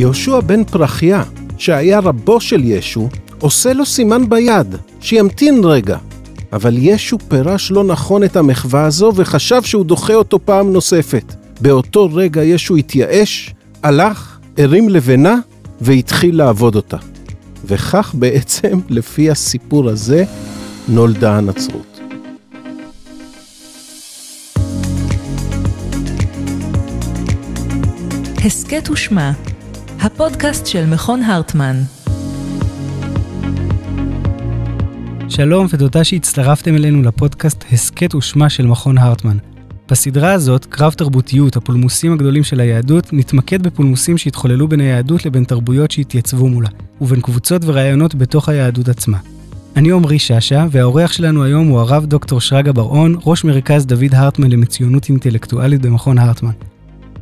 יהושע בן פרחיה, שהיה רבו של ישו, עושה לו סימן ביד, שימתין רגע. אבל ישו פירש לא נכון את המחווה הזו וחשב שהוא דוחה אותו פעם נוספת. באותו רגע ישו התייאש, הלך, הרים לבנה והתחיל לעבוד אותה. וכך בעצם, לפי הסיפור הזה, נולדה הנצרות. הסכת ושמע הפודקאסט של מכון הרטמן. שלום ותודה שהצטרפתם אלינו לפודקאסט הסכת ושמה של מכון הרטמן. בסדרה הזאת, קרב תרבותיות, הפולמוסים הגדולים של היהדות, נתמקד בפולמוסים שהתחוללו בין היהדות לבין תרבויות שהתייצבו מולה, ובין קבוצות ורעיונות בתוך היהדות עצמה. אני עמרי שאשא, והאורח שלנו היום הוא הרב דוקטור שרגא בר-און, ראש מרכז דוד הרטמן למצוינות אינטלקטואלית במכון הרטמן.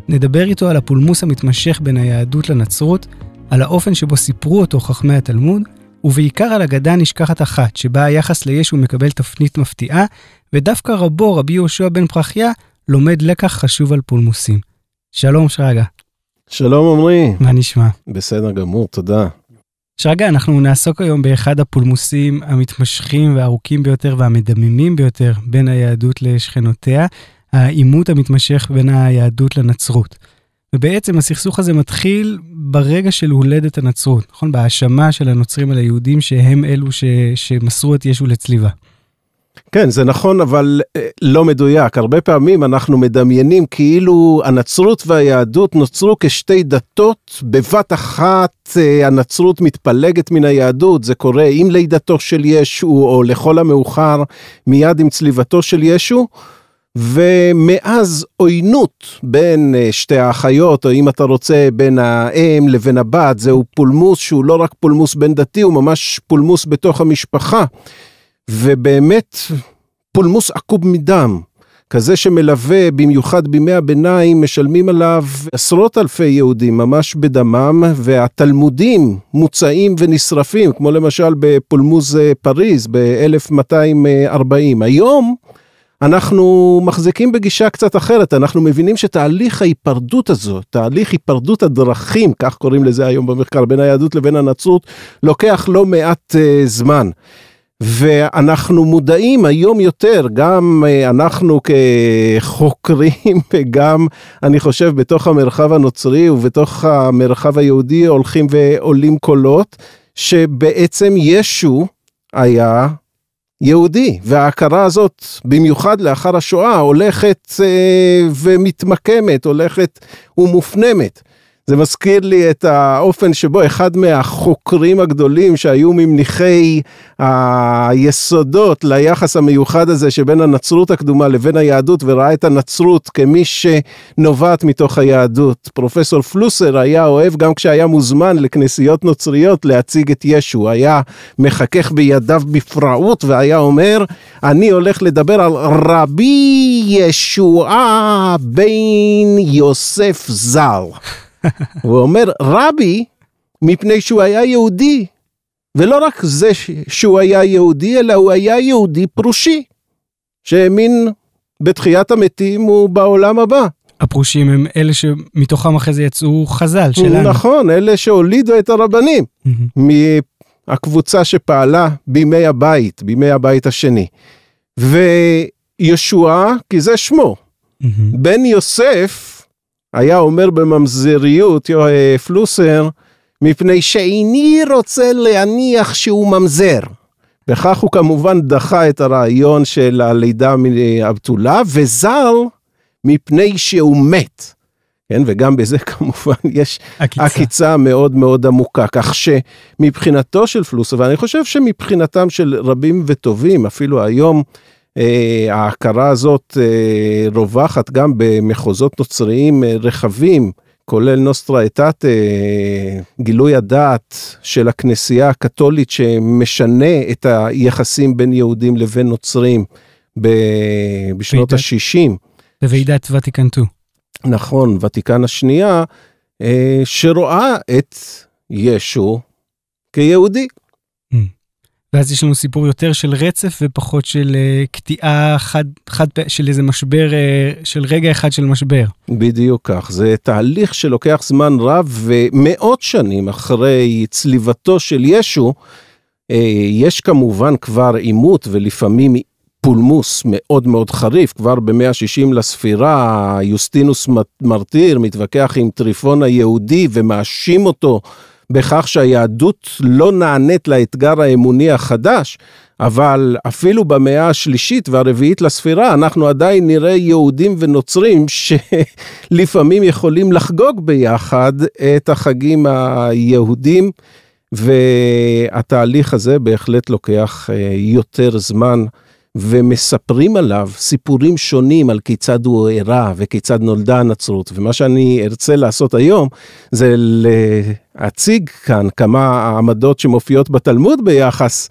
נדבר איתו על הפולמוס המתמשך בין היהדות לנצרות, על האופן שבו סיפרו אותו חכמי התלמוד, ובעיקר על אגדה נשכחת אחת, שבה היחס לישו מקבל תפנית מפתיעה, ודווקא רבו, רבי יהושע בן פרחיה, לומד לקח חשוב על פולמוסים. שלום שרגא. שלום עמרי. מה נשמע? בסדר גמור, תודה. שרגא, אנחנו נעסוק היום באחד הפולמוסים המתמשכים והארוכים ביותר והמדממים ביותר בין היהדות לשכנותיה, העימות המתמשך בין היהדות לנצרות. ובעצם הסכסוך הזה מתחיל ברגע של הולדת הנצרות, נכון? בהאשמה של הנוצרים על היהודים שהם אלו ש, שמסרו את ישו לצליבה. כן, זה נכון, אבל אה, לא מדויק. הרבה פעמים אנחנו מדמיינים כאילו הנצרות והיהדות נוצרו כשתי דתות, בבת אחת אה, הנצרות מתפלגת מן היהדות, זה קורה עם לידתו של ישו, או לכל המאוחר, מיד עם צליבתו של ישו. ומאז עוינות בין אה, שתי האחיות, או אם אתה רוצה, בין האם לבין הבת, זהו פולמוס שהוא לא רק פולמוס בין דתי, הוא ממש פולמוס בתוך המשפחה. ובאמת, פולמוס עקוב מדם. כזה שמלווה, במיוחד בימי הביניים, משלמים עליו עשרות אלפי יהודים, ממש בדמם, והתלמודים מוצאים ונשרפים, כמו למשל בפולמוז אה, פריז ב-1240. היום, אנחנו מחזיקים בגישה קצת אחרת, אנחנו מבינים שתהליך ההיפרדות הזו, תהליך היפרדות הדרכים, כך קוראים לזה היום במחקר, בין היהדות לבין הנצרות, לוקח לא מעט uh, זמן. ואנחנו מודעים היום יותר, גם אה, אנחנו כחוקרים וגם אני חושב בתוך המרחב הנוצרי ובתוך המרחב היהודי הולכים ועולים קולות שבעצם ישו היה יהודי, וההכרה הזאת, במיוחד לאחר השואה, הולכת אה, ומתמקמת, הולכת ומופנמת. זה מזכיר לי את האופן שבו אחד מהחוקרים הגדולים שהיו ממניחי היסודות ליחס המיוחד הזה שבין הנצרות הקדומה לבין היהדות וראה את הנצרות כמי שנובעת מתוך היהדות. פרופסור פלוסר היה אוהב גם כשהיה מוזמן לכנסיות נוצריות להציג את ישו, היה מחכך בידיו בפראות והיה אומר, אני הולך לדבר על רבי ישועה בן יוסף זר. הוא אומר, רבי, מפני שהוא היה יהודי, ולא רק זה שהוא היה יהודי, אלא הוא היה יהודי פרושי, שהאמין בתחיית המתים ובעולם הבא. הפרושים הם אלה שמתוכם אחרי זה יצאו חז"ל שלנו. נכון, אלה שהולידו את הרבנים מהקבוצה שפעלה בימי הבית, בימי הבית השני. וישועה, כי זה שמו, בן יוסף, היה אומר בממזריות, פלוסר, מפני שאיני רוצה להניח שהוא ממזר. וכך הוא כמובן דחה את הרעיון של הלידה הבתולה, וזר מפני שהוא מת. כן, וגם בזה כמובן יש עקיצה, עקיצה מאוד מאוד עמוקה. כך שמבחינתו של פלוסר, ואני חושב שמבחינתם של רבים וטובים, אפילו היום, אה, ההכרה הזאת אה, רווחת גם במחוזות נוצריים אה, רחבים. כולל נוסטרה אתת, גילוי הדעת של הכנסייה הקתולית שמשנה את היחסים בין יהודים לבין נוצרים בשנות ה-60. בוועידת ותיקן 2. נכון, ותיקן השנייה, שרואה את ישו כיהודי. ואז יש לנו סיפור יותר של רצף ופחות של uh, קטיעה חד, חד של איזה משבר, uh, של רגע אחד של משבר. בדיוק כך, זה תהליך שלוקח זמן רב ומאות שנים אחרי צליבתו של ישו, uh, יש כמובן כבר עימות ולפעמים פולמוס מאוד מאוד חריף, כבר במאה ה-60 לספירה, יוסטינוס מרטיר מתווכח עם טריפון היהודי ומאשים אותו בכך שהיהדות לא נענית לאתגר האמוני החדש, אבל אפילו במאה השלישית והרביעית לספירה, אנחנו עדיין נראה יהודים ונוצרים שלפעמים יכולים לחגוג ביחד את החגים היהודים, והתהליך הזה בהחלט לוקח אה, יותר זמן. ומספרים עליו סיפורים שונים על כיצד הוא אירע וכיצד נולדה הנצרות. ומה שאני ארצה לעשות היום זה להציג כאן כמה העמדות שמופיעות בתלמוד ביחס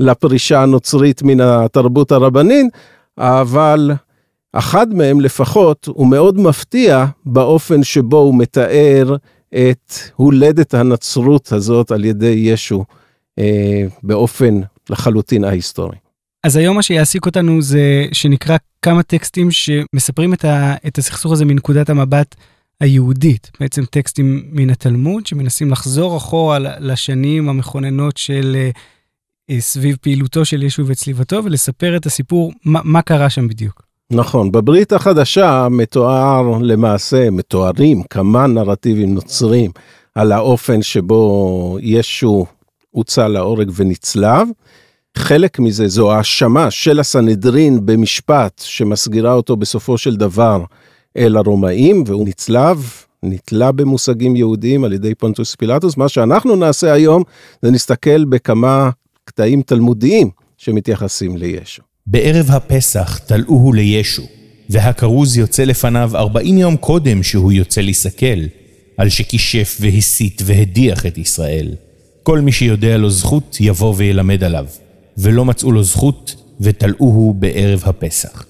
לפרישה הנוצרית מן התרבות הרבנין, אבל אחד מהם לפחות הוא מאוד מפתיע באופן שבו הוא מתאר את הולדת הנצרות הזאת על ידי ישו אה, באופן לחלוטין ההיסטורי. אז היום מה שיעסיק אותנו זה שנקרא כמה טקסטים שמספרים את, ה, את הסכסוך הזה מנקודת המבט היהודית. בעצם טקסטים מן התלמוד שמנסים לחזור אחורה לשנים המכוננות של אה, אה, סביב פעילותו של ישו סליבתו ולספר את הסיפור מה, מה קרה שם בדיוק. נכון, בברית החדשה מתואר למעשה, מתוארים כמה נרטיבים נוצרים על האופן שבו ישו הוצא להורג ונצלב. חלק מזה זו האשמה של הסנהדרין במשפט שמסגירה אותו בסופו של דבר אל הרומאים, והוא נצלב, נתלה במושגים יהודיים על ידי פונטוס פילטוס. מה שאנחנו נעשה היום זה נסתכל בכמה קטעים תלמודיים שמתייחסים לישו. בערב הפסח תלאוהו לישו, והכרוז יוצא לפניו ארבעים יום קודם שהוא יוצא לסכל, על שכישף והסית והדיח את ישראל. כל מי שיודע לו זכות יבוא וילמד עליו. ולא מצאו לו זכות, ותלאוהו בערב הפסח.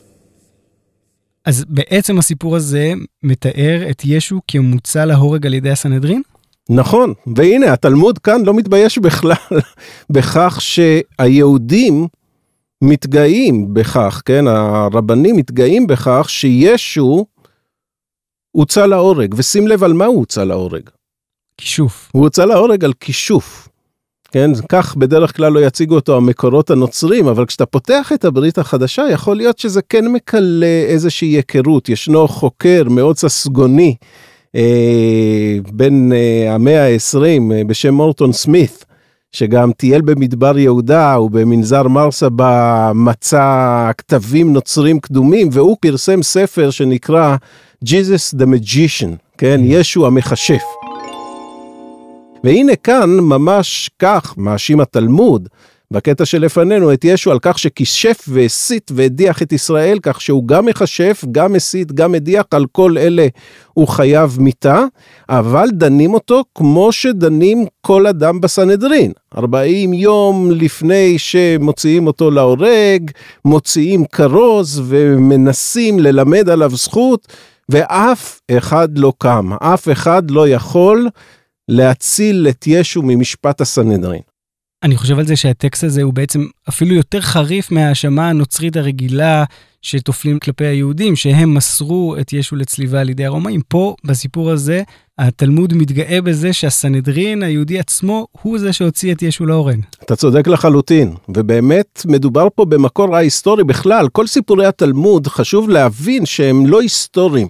אז בעצם הסיפור הזה מתאר את ישו כמוצא להורג על ידי הסנהדרין? נכון, והנה התלמוד כאן לא מתבייש בכלל בכך שהיהודים מתגאים בכך, כן, הרבנים מתגאים בכך שישו הוצא להורג, ושים לב על מה הוא הוצא להורג. כישוף. הוא הוצא להורג על כישוף. כן, כך בדרך כלל לא יציגו אותו המקורות הנוצרים, אבל כשאתה פותח את הברית החדשה, יכול להיות שזה כן מקלה איזושהי היכרות. ישנו חוקר מאוד ססגוני אה, בין אה, המאה ה-20 אה, בשם מורטון סמית, שגם טייל במדבר יהודה ובמנזר מרסה במצא כתבים נוצרים קדומים, והוא פרסם ספר שנקרא Jesus the Magician, כן, mm-hmm. ישו המכשף. והנה כאן ממש כך מאשים התלמוד בקטע שלפנינו את ישו על כך שכישף והסית והדיח את ישראל, כך שהוא גם מכשף, גם מסית, גם מדיח, על כל אלה הוא חייב מיתה, אבל דנים אותו כמו שדנים כל אדם בסנהדרין. 40 יום לפני שמוציאים אותו להורג, מוציאים כרוז ומנסים ללמד עליו זכות, ואף אחד לא קם, אף אחד לא יכול להציל את ישו ממשפט הסנהדרין. אני חושב על זה שהטקסט הזה הוא בעצם אפילו יותר חריף מההאשמה הנוצרית הרגילה שטופלים כלפי היהודים, שהם מסרו את ישו לצליבה על ידי הרומאים. פה, בסיפור הזה, התלמוד מתגאה בזה שהסנהדרין היהודי עצמו הוא זה שהוציא את ישו להורג. אתה צודק לחלוטין, ובאמת מדובר פה במקור ההיסטורי בכלל. כל סיפורי התלמוד, חשוב להבין שהם לא היסטוריים.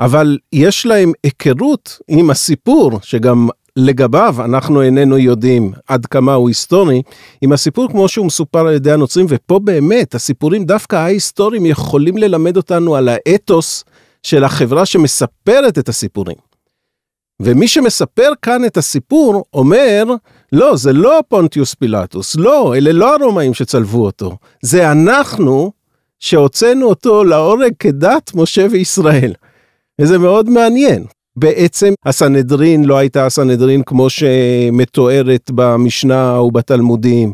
אבל יש להם היכרות עם הסיפור, שגם לגביו אנחנו איננו יודעים עד כמה הוא היסטורי, עם הסיפור כמו שהוא מסופר על ידי הנוצרים, ופה באמת הסיפורים דווקא ההיסטוריים יכולים ללמד אותנו על האתוס של החברה שמספרת את הסיפורים. ומי שמספר כאן את הסיפור אומר, לא, זה לא פונטיוס פילטוס, לא, אלה לא הרומאים שצלבו אותו, זה אנחנו שהוצאנו אותו להורג כדת משה וישראל. וזה מאוד מעניין. בעצם הסנהדרין לא הייתה הסנהדרין כמו שמתוארת במשנה ובתלמודים.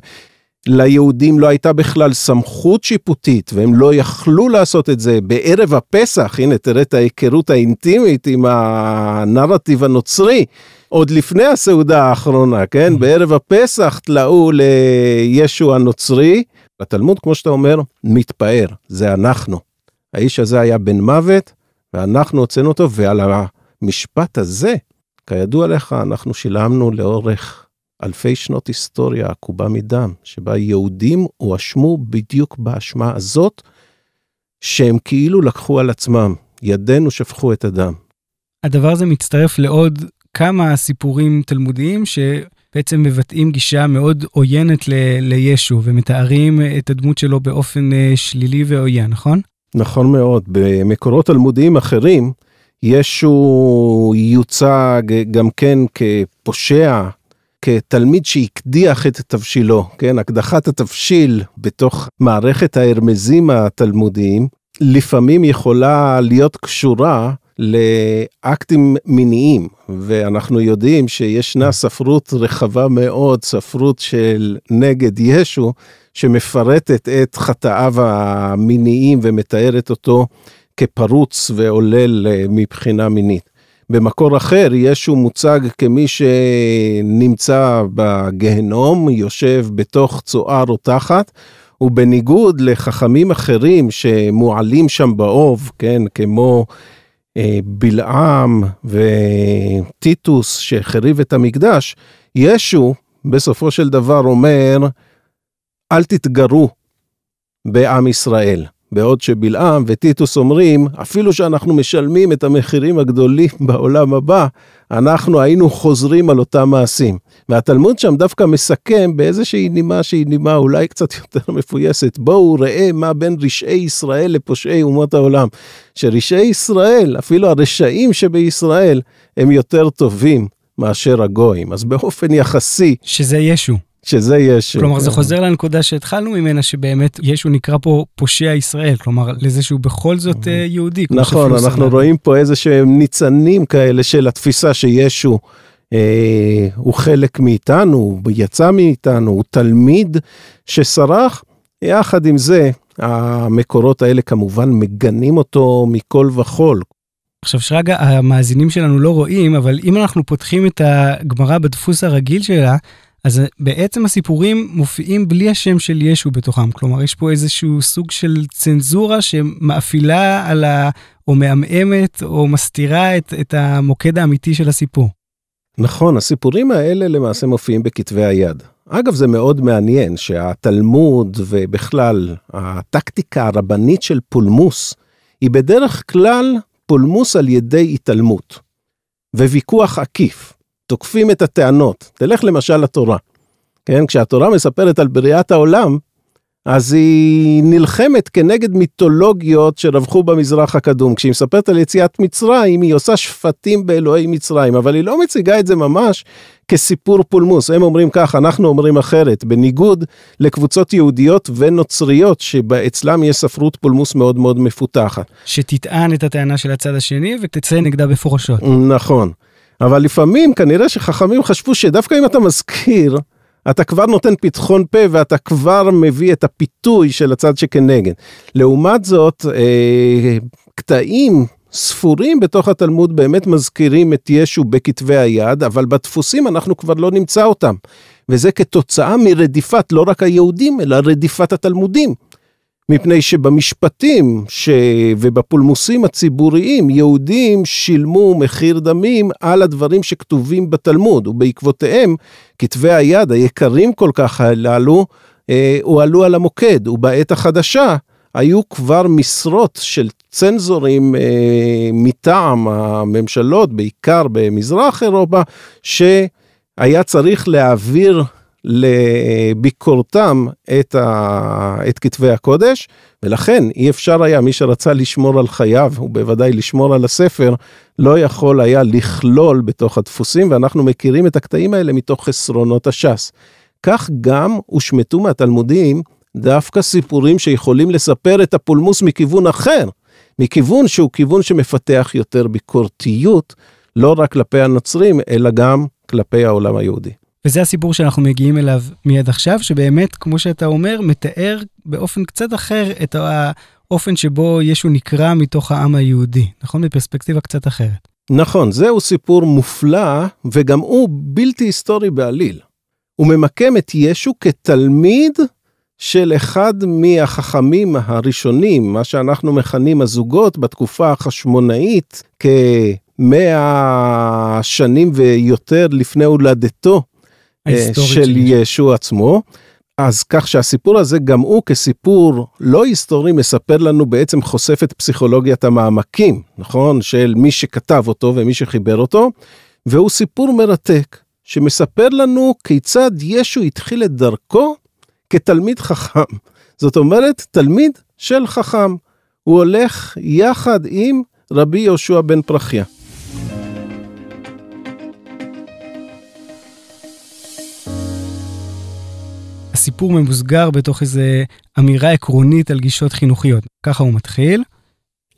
ליהודים לא הייתה בכלל סמכות שיפוטית, והם לא יכלו לעשות את זה. בערב הפסח, הנה, תראה את ההיכרות האינטימית עם הנרטיב הנוצרי, עוד לפני הסעודה האחרונה, כן? בערב הפסח תלאו לישו הנוצרי. התלמוד, כמו שאתה אומר, מתפאר, זה אנחנו. האיש הזה היה בן מוות, ואנחנו הוצאנו אותו, ועל המשפט הזה, כידוע לך, אנחנו שילמנו לאורך אלפי שנות היסטוריה עקובה מדם, שבה יהודים הואשמו בדיוק באשמה הזאת, שהם כאילו לקחו על עצמם, ידינו שפכו את הדם. הדבר הזה מצטרף לעוד כמה סיפורים תלמודיים שבעצם מבטאים גישה מאוד עוינת ל- לישו ומתארים את הדמות שלו באופן אה, שלילי ועוין, נכון? נכון מאוד, במקורות תלמודיים אחרים, ישו יוצג גם כן כפושע, כתלמיד שהקדיח את תבשילו, כן, הקדחת התבשיל בתוך מערכת ההרמזים התלמודיים, לפעמים יכולה להיות קשורה לאקטים מיניים, ואנחנו יודעים שישנה ספרות רחבה מאוד, ספרות של נגד ישו, שמפרטת את חטאיו המיניים ומתארת אותו כפרוץ ועולל אה, מבחינה מינית. במקור אחר, ישו מוצג כמי שנמצא בגיהנום, יושב בתוך או תחת, ובניגוד לחכמים אחרים שמועלים שם באוב, כן, כמו אה, בלעם וטיטוס שהחריב את המקדש, ישו בסופו של דבר אומר, אל תתגרו בעם ישראל. בעוד שבלעם וטיטוס אומרים, אפילו שאנחנו משלמים את המחירים הגדולים בעולם הבא, אנחנו היינו חוזרים על אותם מעשים. והתלמוד שם דווקא מסכם באיזושהי נימה שהיא נימה אולי קצת יותר מפויסת. בואו ראה מה בין רשעי ישראל לפושעי אומות העולם. שרשעי ישראל, אפילו הרשעים שבישראל, הם יותר טובים מאשר הגויים. אז באופן יחסי... שזה ישו. שזה יש. אה, כלומר, זה כן. חוזר לנקודה שהתחלנו ממנה, שבאמת ישו נקרא פה פושע ישראל, כלומר, לזה שהוא בכל זאת אוקיי. אה, יהודי. נכון, אנחנו רואים פה איזה שהם ניצנים כאלה של התפיסה שישו אה, הוא חלק מאיתנו, הוא יצא מאיתנו, הוא תלמיד שסרח. יחד עם זה, המקורות האלה כמובן מגנים אותו מכל וכול. עכשיו שרגא, המאזינים שלנו לא רואים, אבל אם אנחנו פותחים את הגמרא בדפוס הרגיל שלה, אז אה, בעצם הסיפורים מופיעים בלי השם של ישו בתוכם, כלומר יש פה איזשהו סוג של צנזורה שמאפילה על ה... או מעמעמת או מסתירה את, את המוקד האמיתי של הסיפור. נכון, הסיפורים האלה למעשה מופיעים בכתבי היד. אגב, זה מאוד מעניין שהתלמוד ובכלל הטקטיקה הרבנית של פולמוס היא בדרך כלל פולמוס על ידי התעלמות וויכוח עקיף. תוקפים את הטענות. תלך למשל לתורה. כן, כשהתורה מספרת על בריאת העולם, אז היא נלחמת כנגד מיתולוגיות שרווחו במזרח הקדום. כשהיא מספרת על יציאת מצרים, היא עושה שפטים באלוהי מצרים, אבל היא לא מציגה את זה ממש כסיפור פולמוס. הם אומרים כך, אנחנו אומרים אחרת, בניגוד לקבוצות יהודיות ונוצריות, שבאצלם יש ספרות פולמוס מאוד מאוד מפותחת. שתטען את הטענה של הצד השני ותצא נגדה בפורשות. נכון. אבל לפעמים כנראה שחכמים חשבו שדווקא אם אתה מזכיר, אתה כבר נותן פתחון פה ואתה כבר מביא את הפיתוי של הצד שכנגד. לעומת זאת, אה, קטעים ספורים בתוך התלמוד באמת מזכירים את ישו בכתבי היד, אבל בדפוסים אנחנו כבר לא נמצא אותם. וזה כתוצאה מרדיפת לא רק היהודים, אלא רדיפת התלמודים. מפני שבמשפטים ש... ובפולמוסים הציבוריים, יהודים שילמו מחיר דמים על הדברים שכתובים בתלמוד, ובעקבותיהם, כתבי היד היקרים כל כך הללו, אה, הועלו על המוקד, ובעת החדשה היו כבר משרות של צנזורים אה, מטעם הממשלות, בעיקר במזרח אירופה, שהיה צריך להעביר לביקורתם את, ה... את כתבי הקודש, ולכן אי אפשר היה, מי שרצה לשמור על חייו, ובוודאי לשמור על הספר, לא יכול היה לכלול בתוך הדפוסים, ואנחנו מכירים את הקטעים האלה מתוך חסרונות הש"ס. כך גם הושמטו מהתלמודים דווקא סיפורים שיכולים לספר את הפולמוס מכיוון אחר, מכיוון שהוא כיוון שמפתח יותר ביקורתיות, לא רק כלפי הנוצרים, אלא גם כלפי העולם היהודי. וזה הסיפור שאנחנו מגיעים אליו מיד עכשיו, שבאמת, כמו שאתה אומר, מתאר באופן קצת אחר את האופן שבו ישו נקרע מתוך העם היהודי, נכון? מפרספקטיבה קצת אחרת. נכון, זהו סיפור מופלא, וגם הוא בלתי היסטורי בעליל. הוא ממקם את ישו כתלמיד של אחד מהחכמים הראשונים, מה שאנחנו מכנים הזוגות בתקופה החשמונאית, כמאה שנים ויותר לפני הולדתו אה, של ישו עצמו. אז כך שהסיפור הזה גם הוא כסיפור לא היסטורי מספר לנו בעצם חושף את פסיכולוגיית המעמקים, נכון? של מי שכתב אותו ומי שחיבר אותו, והוא סיפור מרתק שמספר לנו כיצד ישו התחיל את דרכו כתלמיד חכם. זאת אומרת, תלמיד של חכם. הוא הולך יחד עם רבי יהושע בן פרחיה. הסיפור ממוסגר בתוך איזו אמירה עקרונית על גישות חינוכיות. ככה הוא מתחיל.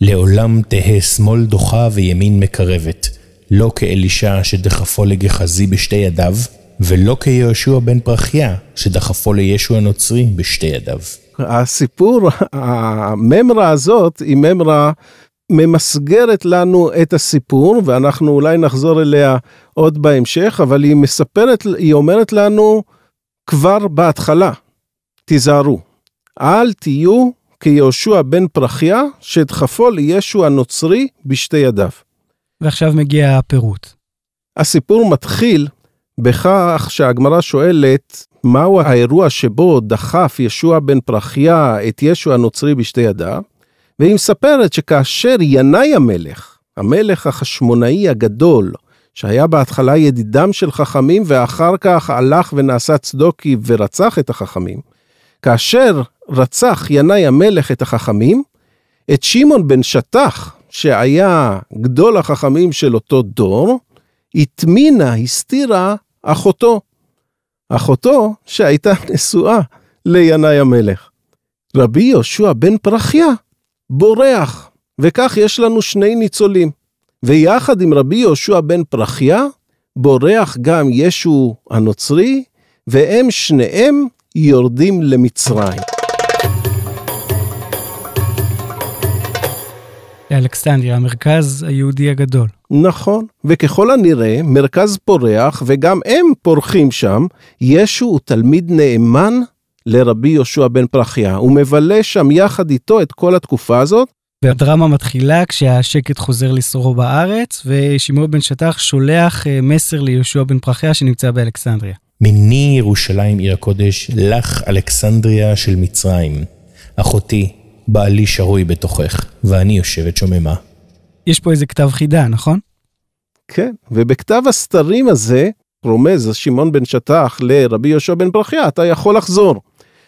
לעולם תהא שמאל דוחה וימין מקרבת, לא כאלישע שדחפו לגחזי בשתי ידיו, ולא כיהושע בן פרחיה שדחפו לישו הנוצרי בשתי ידיו. הסיפור, הממרה הזאת היא ממרה ממסגרת לנו את הסיפור ואנחנו אולי נחזור אליה עוד בהמשך אבל היא מספרת היא אומרת לנו כבר בהתחלה, תיזהרו, אל תהיו כיהושע בן פרחיה, שדחפו לישו הנוצרי בשתי ידיו. ועכשיו מגיע הפירוט. הסיפור מתחיל בכך שהגמרא שואלת, מהו האירוע שבו דחף ישוע בן פרחיה את ישו הנוצרי בשתי ידיו? והיא מספרת שכאשר ינאי המלך, המלך החשמונאי הגדול, שהיה בהתחלה ידידם של חכמים ואחר כך הלך ונעשה צדוקי ורצח את החכמים, כאשר רצח ינאי המלך את החכמים, את שמעון בן שטח, שהיה גדול החכמים של אותו דור, הטמינה, הסתירה אחותו. אחותו שהייתה נשואה לינאי המלך. רבי יהושע בן פרחיה בורח, וכך יש לנו שני ניצולים. ויחד עם רבי יהושע בן פרחיה, בורח גם ישו הנוצרי, והם שניהם יורדים למצרים. אלכסנדריה, המרכז היהודי הגדול. נכון, וככל הנראה, מרכז פורח, וגם הם פורחים שם, ישו הוא תלמיד נאמן לרבי יהושע בן פרחיה. הוא מבלה שם יחד איתו את כל התקופה הזאת, והדרמה מתחילה כשהשקט חוזר לשרור בארץ, ושמעון בן שטח שולח אה, מסר ליהושע בן פרחיה שנמצא באלכסנדריה. מני ירושלים עיר הקודש, לך אלכסנדריה של מצרים. אחותי, בעלי שרוי בתוכך, ואני יושבת שוממה. יש פה איזה כתב חידה, נכון? כן, ובכתב הסתרים הזה רומז שמעון בן שטח לרבי יהושע בן פרחיה, אתה יכול לחזור.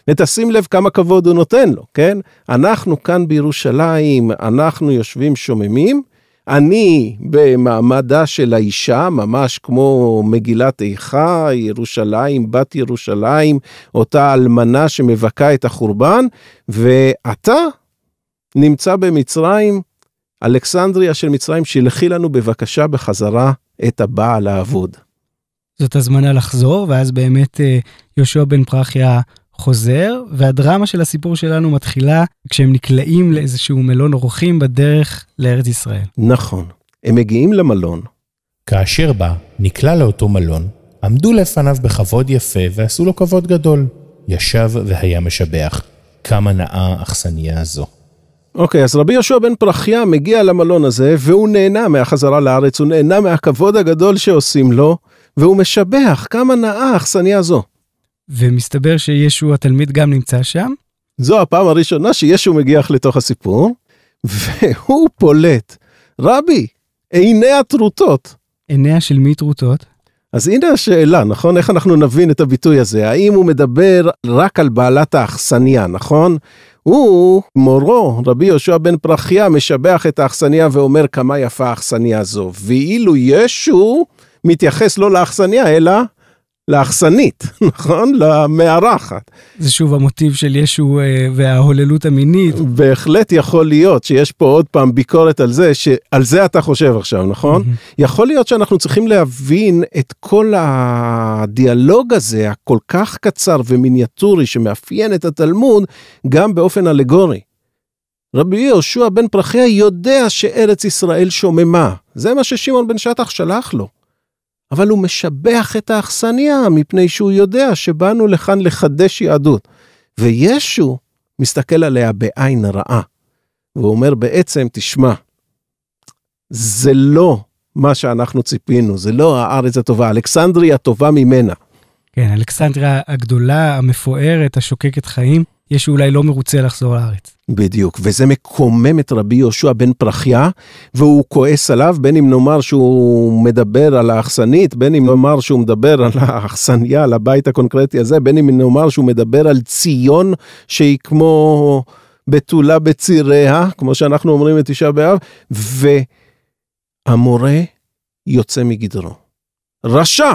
ותשים לב כמה כבוד הוא נותן לו, כן? אנחנו כאן בירושלים, אנחנו יושבים שוממים. אני במעמדה של האישה, ממש כמו מגילת איכה, ירושלים, בת ירושלים, אותה אלמנה שמבכה את החורבן, ואתה נמצא במצרים, אלכסנדריה של מצרים, שלחי לנו בבקשה בחזרה את הבעל האבוד. זאת הזמנה לחזור, ואז באמת אה, יהושע בן פרחיה חוזר, והדרמה של הסיפור שלנו מתחילה כשהם נקלעים לאיזשהו מלון אורחים בדרך לארץ ישראל. נכון. הם מגיעים למלון. כאשר בא, נקלע לאותו מלון, עמדו לפניו בכבוד יפה ועשו לו כבוד גדול. ישב והיה משבח. כמה נאה אכסניה הזו. אוקיי, okay, אז רבי יהושע בן פרחיה מגיע למלון הזה, והוא נהנה מהחזרה לארץ, הוא נהנה מהכבוד הגדול שעושים לו, והוא משבח כמה נאה האכסניה הזו. ומסתבר שישו התלמיד גם נמצא שם. זו הפעם הראשונה שישו מגיח לתוך הסיפור, והוא פולט. רבי, עיני הטרוטות. עיניה של מי טרוטות? אז הנה השאלה, נכון? איך אנחנו נבין את הביטוי הזה? האם הוא מדבר רק על בעלת האכסניה, נכון? הוא, מורו, רבי יהושע בן פרחיה, משבח את האכסניה ואומר כמה יפה האכסניה הזו. ואילו ישו מתייחס לא לאכסניה, אלא לאכסנית, נכון? למארחת. זה שוב המוטיב של ישו אה, וההוללות המינית. בהחלט יכול להיות שיש פה עוד פעם ביקורת על זה, שעל זה אתה חושב עכשיו, נכון? Mm-hmm. יכול להיות שאנחנו צריכים להבין את כל הדיאלוג הזה, הכל כך קצר ומיניאטורי שמאפיין את התלמוד, גם באופן אלגורי. רבי יהושע בן פרחיה יודע שארץ ישראל שוממה. זה מה ששמעון בן שטח שלח לו. אבל הוא משבח את האכסניה מפני שהוא יודע שבאנו לכאן לחדש יהדות. וישו מסתכל עליה בעין רעה, והוא אומר בעצם, תשמע, זה לא מה שאנחנו ציפינו, זה לא הארץ הטובה, אלכסנדריה טובה ממנה. כן, אלכסנדריה הגדולה, המפוארת, השוקקת חיים. יש שאולי לא מרוצה לחזור לארץ. בדיוק, וזה מקומם את רבי יהושע בן פרחיה, והוא כועס עליו, בין אם נאמר שהוא מדבר על האכסנית, בין אם נאמר שהוא מדבר על האכסניה, על הבית הקונקרטי הזה, בין אם נאמר שהוא מדבר על ציון שהיא כמו בתולה בציריה, כמו שאנחנו אומרים את תשעה באב, והמורה יוצא מגדרו. רשע,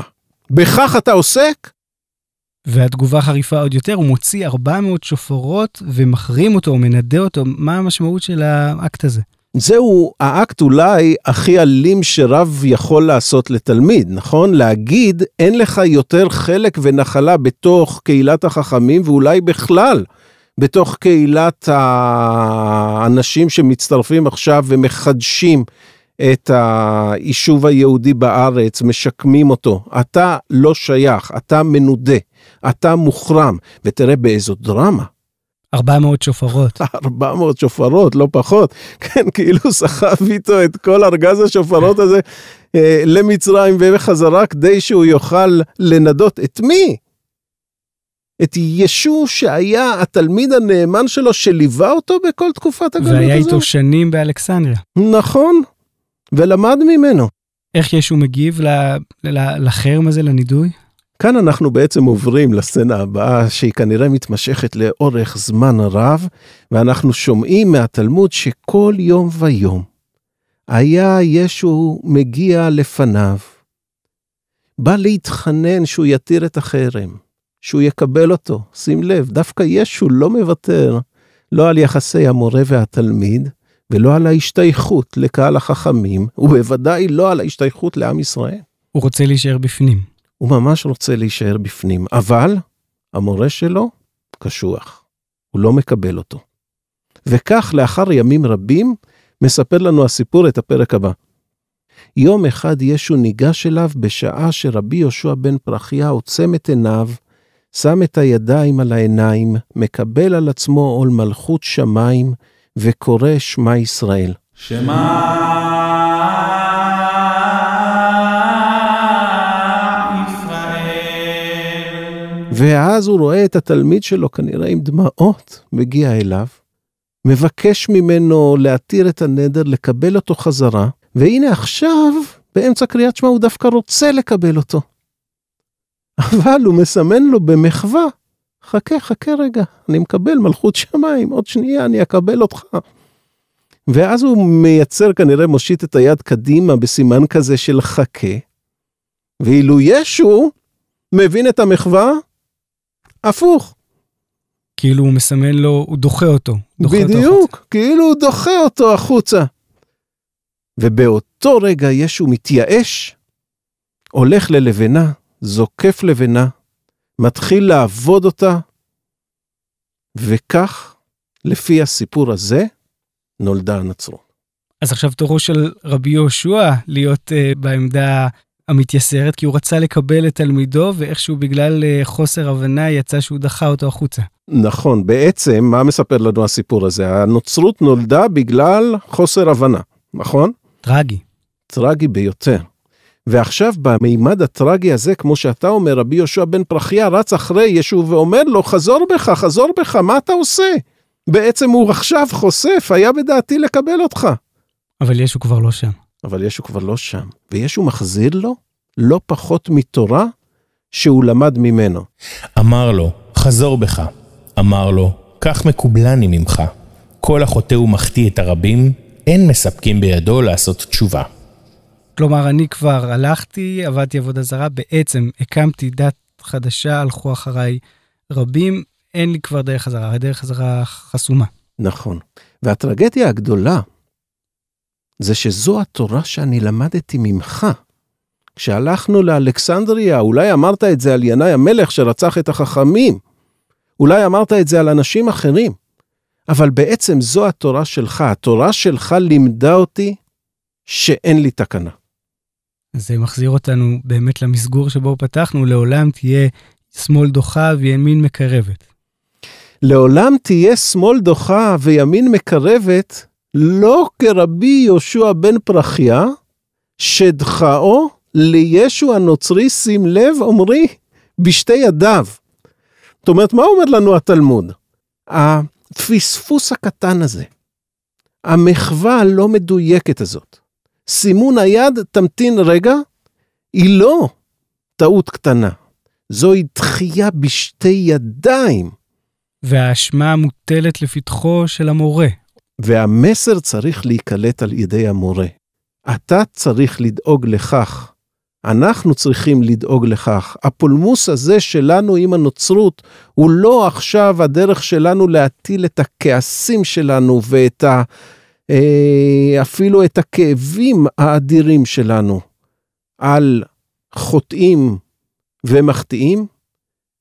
בכך אתה עוסק? והתגובה חריפה עוד יותר, הוא מוציא 400 שופרות ומחרים אותו, הוא מנדה אותו, מה המשמעות של האקט הזה? זהו האקט אולי הכי אלים שרב יכול לעשות לתלמיד, נכון? להגיד, אין לך יותר חלק ונחלה בתוך קהילת החכמים, ואולי בכלל בתוך קהילת האנשים שמצטרפים עכשיו ומחדשים את היישוב היהודי בארץ, משקמים אותו. אתה לא שייך, אתה מנודה, אתה מוחרם, ותראה באיזו דרמה. 400 שופרות. 400 שופרות, לא פחות. כן, כאילו סחב איתו את כל ארגז השופרות הזה אה, למצרים ובחזרה כדי שהוא יוכל לנדות את מי? את ישו שהיה התלמיד הנאמן שלו שליווה אותו בכל תקופת הגלות הזאת. והיה איתו שנים באלכסנדריה. נכון, ולמד ממנו. איך ישו מגיב ל- ל- לחרם הזה, לנידוי? כאן אנחנו בעצם עוברים לסצנה הבאה, שהיא כנראה מתמשכת לאורך זמן רב, ואנחנו שומעים מהתלמוד שכל יום ויום היה ישו מגיע לפניו, בא להתחנן שהוא יתיר את החרם, שהוא יקבל אותו. שים לב, דווקא ישו לא מוותר, לא על יחסי המורה והתלמיד, ולא על ההשתייכות לקהל החכמים, ובוודאי לא על ההשתייכות לעם ישראל. הוא רוצה להישאר בפנים. הוא ממש רוצה להישאר בפנים, אבל המורה שלו קשוח, הוא לא מקבל אותו. וכך לאחר ימים רבים, מספר לנו הסיפור את הפרק הבא. יום אחד ישו ניגש אליו בשעה שרבי יהושע בן פרחיה עוצם את עיניו, שם את הידיים על העיניים, מקבל על עצמו עול מלכות שמיים, וקורא שמע ישראל. שמע ואז הוא רואה את התלמיד שלו כנראה עם דמעות מגיע אליו, מבקש ממנו להתיר את הנדר, לקבל אותו חזרה, והנה עכשיו, באמצע קריאת שמע, הוא דווקא רוצה לקבל אותו. אבל הוא מסמן לו במחווה חכה, חכה רגע, אני מקבל מלכות שמיים, עוד שנייה אני אקבל אותך. ואז הוא מייצר כנראה, מושיט את היד קדימה בסימן כזה של חכה. ואילו ישו מבין את המחווה, הפוך. כאילו הוא מסמן לו, הוא דוחה אותו. דוחה בדיוק, אותו כאילו הוא דוחה אותו החוצה. ובאותו רגע ישו מתייאש, הולך ללבנה, זוקף לבנה, מתחיל לעבוד אותה, וכך, לפי הסיפור הזה, נולדה הנצרות. אז עכשיו תורו של רבי יהושע להיות uh, בעמדה המתייסרת, כי הוא רצה לקבל את תלמידו, ואיכשהו בגלל uh, חוסר הבנה יצא שהוא דחה אותו החוצה. נכון, בעצם, מה מספר לנו הסיפור הזה? הנוצרות נולדה בגלל חוסר הבנה, נכון? טרגי. טרגי ביותר. ועכשיו במימד הטרגי הזה, כמו שאתה אומר, רבי יהושע בן פרחיה רץ אחרי ישו ואומר לו, חזור בך, חזור בך, מה אתה עושה? בעצם הוא עכשיו חושף, היה בדעתי לקבל אותך. אבל ישו כבר לא שם. אבל ישו כבר לא שם. וישו מחזיר לו לא פחות מתורה שהוא למד ממנו. אמר לו, חזור בך. אמר לו, כך מקובלני ממך. כל החוטא ומחטיא את הרבים, אין מספקים בידו לעשות תשובה. כלומר, אני כבר הלכתי, עבדתי עבודה זרה, בעצם הקמתי דת חדשה, הלכו אחריי רבים, אין לי כבר דרך חזרה, הדרך חזרה חסומה. נכון. והטרגדיה הגדולה זה שזו התורה שאני למדתי ממך. כשהלכנו לאלכסנדריה, אולי אמרת את זה על ינאי המלך שרצח את החכמים, אולי אמרת את זה על אנשים אחרים, אבל בעצם זו התורה שלך. התורה שלך לימדה אותי שאין לי תקנה. זה מחזיר אותנו באמת למסגור שבו פתחנו, לעולם תהיה שמאל דוחה וימין מקרבת. לעולם תהיה שמאל דוחה וימין מקרבת, לא כרבי יהושע בן פרחיה, שדחאו לישו הנוצרי, שים לב, עמרי, בשתי ידיו. זאת אומרת, מה אומר לנו התלמוד? הפספוס הקטן הזה, המחווה הלא מדויקת הזאת, סימון היד, תמתין רגע, היא לא טעות קטנה. זוהי דחייה בשתי ידיים. והאשמה מוטלת לפתחו של המורה. והמסר צריך להיקלט על ידי המורה. אתה צריך לדאוג לכך. אנחנו צריכים לדאוג לכך. הפולמוס הזה שלנו עם הנוצרות הוא לא עכשיו הדרך שלנו להטיל את הכעסים שלנו ואת ה... אה, אפילו את הכאבים האדירים שלנו על חוטאים ומחטיאים,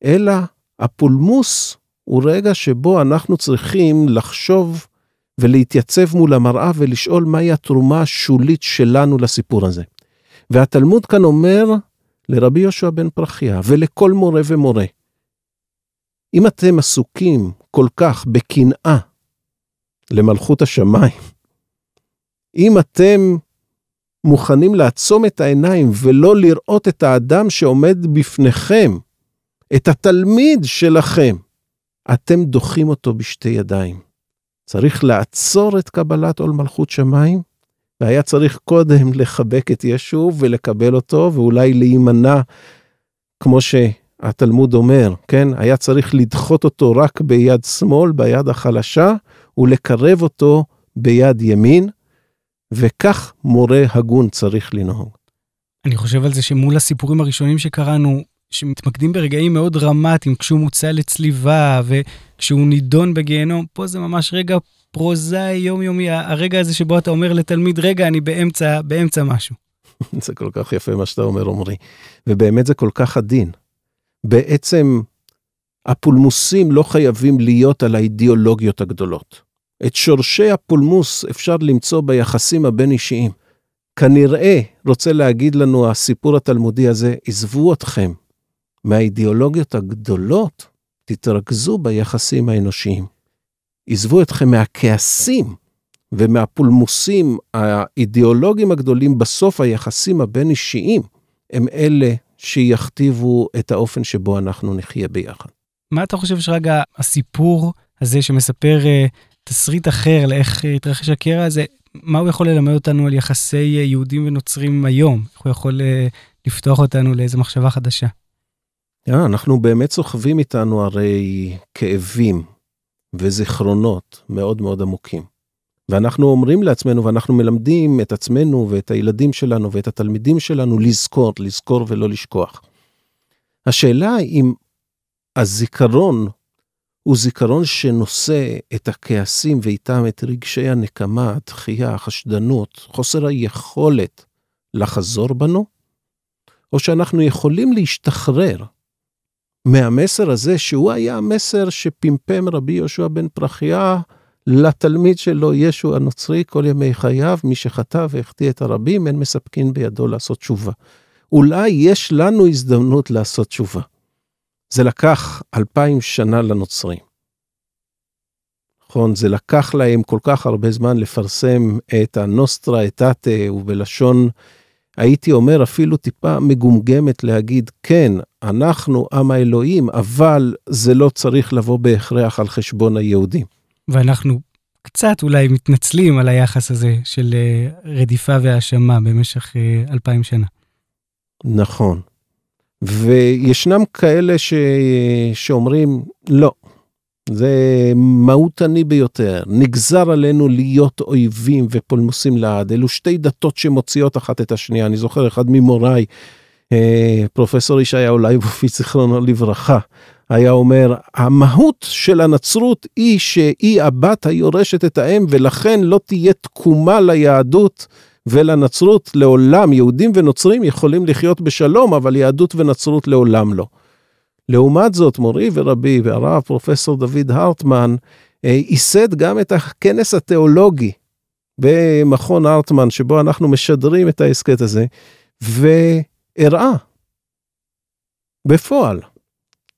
אלא הפולמוס הוא רגע שבו אנחנו צריכים לחשוב ולהתייצב מול המראה ולשאול מהי התרומה השולית שלנו לסיפור הזה. והתלמוד כאן אומר לרבי יהושע בן פרחיה ולכל מורה ומורה, אם אתם עסוקים כל כך בקנאה למלכות השמיים, אם אתם מוכנים לעצום את העיניים ולא לראות את האדם שעומד בפניכם, את התלמיד שלכם, אתם דוחים אותו בשתי ידיים. צריך לעצור את קבלת עול מלכות שמיים, והיה צריך קודם לחבק את ישו ולקבל אותו, ואולי להימנע, כמו שהתלמוד אומר, כן? היה צריך לדחות אותו רק ביד שמאל, ביד החלשה, ולקרב אותו ביד ימין. וכך מורה הגון צריך לנהוג. אני חושב על זה שמול הסיפורים הראשונים שקראנו, שמתמקדים ברגעים מאוד דרמטיים, כשהוא מוצא לצליבה וכשהוא נידון בגיהנום, פה זה ממש רגע פרוזאי יומיומי, הרגע הזה שבו אתה אומר לתלמיד, רגע, אני באמצע, באמצע משהו. זה כל כך יפה מה שאתה אומר, עמרי, ובאמת זה כל כך עדין. בעצם, הפולמוסים לא חייבים להיות על האידיאולוגיות הגדולות. את שורשי הפולמוס אפשר למצוא ביחסים הבין-אישיים. כנראה, רוצה להגיד לנו הסיפור התלמודי הזה, עזבו אתכם מהאידיאולוגיות הגדולות, תתרכזו ביחסים האנושיים. עזבו אתכם מהכעסים ומהפולמוסים האידיאולוגיים הגדולים, בסוף היחסים הבין-אישיים הם אלה שיכתיבו את האופן שבו אנחנו נחיה ביחד. מה אתה חושב שרגע הסיפור הזה שמספר אה, תסריט אחר לאיך אה, התרחש הקרע הזה, מה הוא יכול ללמד אותנו על יחסי אה, יהודים ונוצרים היום? איך הוא יכול אה, לפתוח אותנו לאיזו מחשבה חדשה? Yeah, אנחנו באמת סוחבים איתנו הרי כאבים וזיכרונות מאוד מאוד עמוקים. ואנחנו אומרים לעצמנו ואנחנו מלמדים את עצמנו ואת הילדים שלנו ואת התלמידים שלנו לזכור, לזכור ולא לשכוח. השאלה אם הזיכרון הוא זיכרון שנושא את הכעסים ואיתם את רגשי הנקמה, התחייה, החשדנות, חוסר היכולת לחזור בנו? או שאנחנו יכולים להשתחרר מהמסר הזה, שהוא היה המסר שפמפם רבי יהושע בן פרחייה לתלמיד שלו, ישו הנוצרי, כל ימי חייו, מי שחטא והחטיא את הרבים, אין מספקין בידו לעשות תשובה. אולי יש לנו הזדמנות לעשות תשובה. זה לקח אלפיים שנה לנוצרים. נכון, זה לקח להם כל כך הרבה זמן לפרסם את הנוסטרה אטאטה, ובלשון, הייתי אומר, אפילו טיפה מגומגמת להגיד, כן, אנחנו עם האלוהים, אבל זה לא צריך לבוא בהכרח על חשבון היהודים. ואנחנו קצת אולי מתנצלים על היחס הזה של אה, רדיפה והאשמה במשך אה, אלפיים שנה. נכון. וישנם כאלה ש... שאומרים, לא, זה מהותני ביותר, נגזר עלינו להיות אויבים ופולמוסים לעד, אלו שתי דתות שמוציאות אחת את השנייה, אני זוכר אחד ממוריי, אה, פרופסור ישעיהו לייבוביץ, זיכרונו לברכה, היה אומר, המהות של הנצרות היא שהיא הבת היורשת את האם, ולכן לא תהיה תקומה ליהדות. ולנצרות לעולם, יהודים ונוצרים יכולים לחיות בשלום, אבל יהדות ונצרות לעולם לא. לעומת זאת, מורי ורבי והרב פרופסור דוד הרטמן אה, ייסד גם את הכנס התיאולוגי במכון הרטמן, שבו אנחנו משדרים את ההסכת הזה, והראה בפועל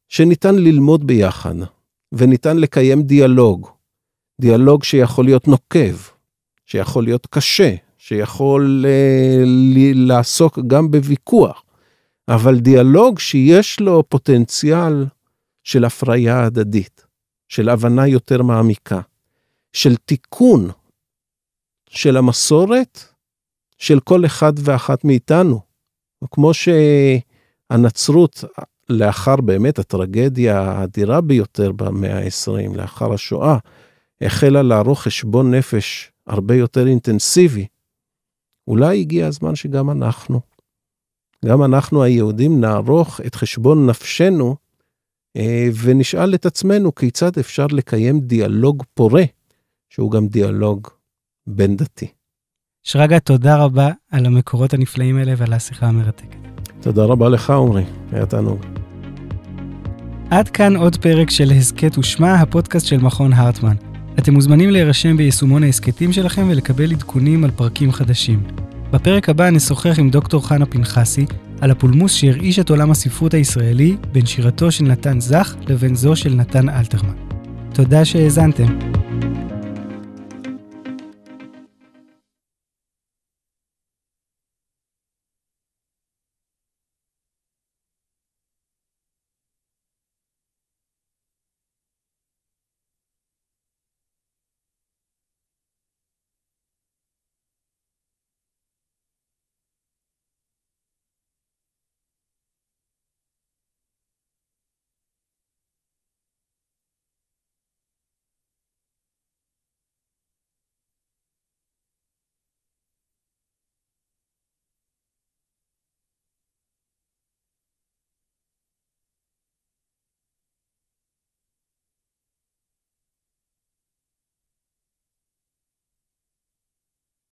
שניתן ללמוד ביחד, וניתן לקיים דיאלוג, דיאלוג שיכול להיות נוקב, שיכול להיות קשה, שיכול אה, ל- לעסוק גם בוויכוח, אבל דיאלוג שיש לו פוטנציאל של הפריה הדדית, של הבנה יותר מעמיקה, של תיקון של המסורת של כל אחד ואחת מאיתנו. כמו שהנצרות, לאחר באמת הטרגדיה האדירה ביותר במאה ה-20, לאחר השואה, החלה לערוך חשבון נפש הרבה יותר אינטנסיבי אולי הגיע הזמן שגם אנחנו, גם אנחנו היהודים נערוך את חשבון נפשנו אה, ונשאל את עצמנו כיצד אפשר לקיים דיאלוג פורה, שהוא גם דיאלוג בין דתי. שרגא, תודה רבה על המקורות הנפלאים האלה ועל השיחה המרתקת. תודה רבה לך, עמרי, היה תענוג. עד כאן עוד פרק של הסכת ושמע, הפודקאסט של מכון הרטמן. אתם מוזמנים להירשם ביישומון ההסכתים שלכם ולקבל עדכונים על פרקים חדשים. בפרק הבא נשוחח עם דוקטור חנה פנחסי על הפולמוס שהרעיש את עולם הספרות הישראלי בין שירתו של נתן זך לבין זו של נתן אלתרמן. תודה שהאזנתם.